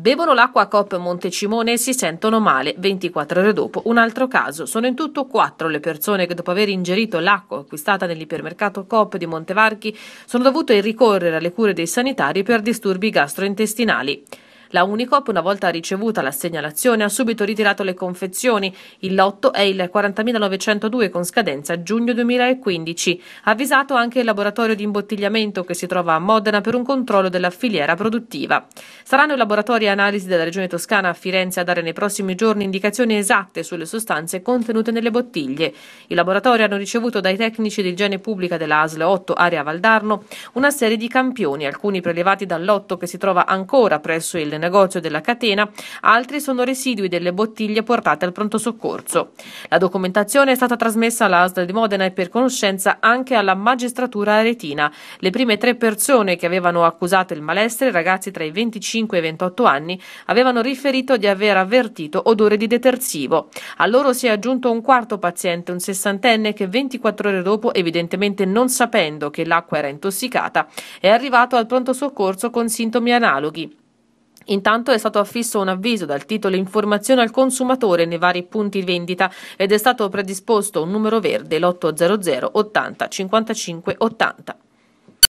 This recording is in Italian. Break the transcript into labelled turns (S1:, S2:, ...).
S1: Bevono l'acqua a COP Montecimone e si sentono male. 24 ore dopo un altro caso. Sono in tutto quattro le persone che dopo aver ingerito l'acqua acquistata nell'ipermercato COP di Montevarchi sono dovute ricorrere alle cure dei sanitari per disturbi gastrointestinali. La Unicop, una volta ricevuta la segnalazione, ha subito ritirato le confezioni. Il lotto è il 40.902 con scadenza giugno 2015. Avvisato anche il laboratorio di imbottigliamento che si trova a Modena per un controllo della filiera produttiva. Saranno i laboratori analisi della Regione Toscana a Firenze a dare nei prossimi giorni indicazioni esatte sulle sostanze contenute nelle bottiglie. I laboratori hanno ricevuto dai tecnici di igiene pubblica della dell'ASL 8 Area Valdarno una serie di campioni, alcuni prelevati dal lotto che si trova ancora presso il negozio della catena, altri sono residui delle bottiglie portate al pronto soccorso. La documentazione è stata trasmessa all'ASL di Modena e per conoscenza anche alla magistratura aretina. Le prime tre persone che avevano accusato il malessere, ragazzi tra i 25 e i 28 anni, avevano riferito di aver avvertito odore di detersivo. A loro si è aggiunto un quarto paziente, un sessantenne che 24 ore dopo, evidentemente non sapendo che l'acqua era intossicata, è arrivato al pronto soccorso con sintomi analoghi. Intanto è stato affisso un avviso dal titolo Informazione al consumatore nei vari punti vendita ed è stato predisposto un numero verde l'800 80 55 80.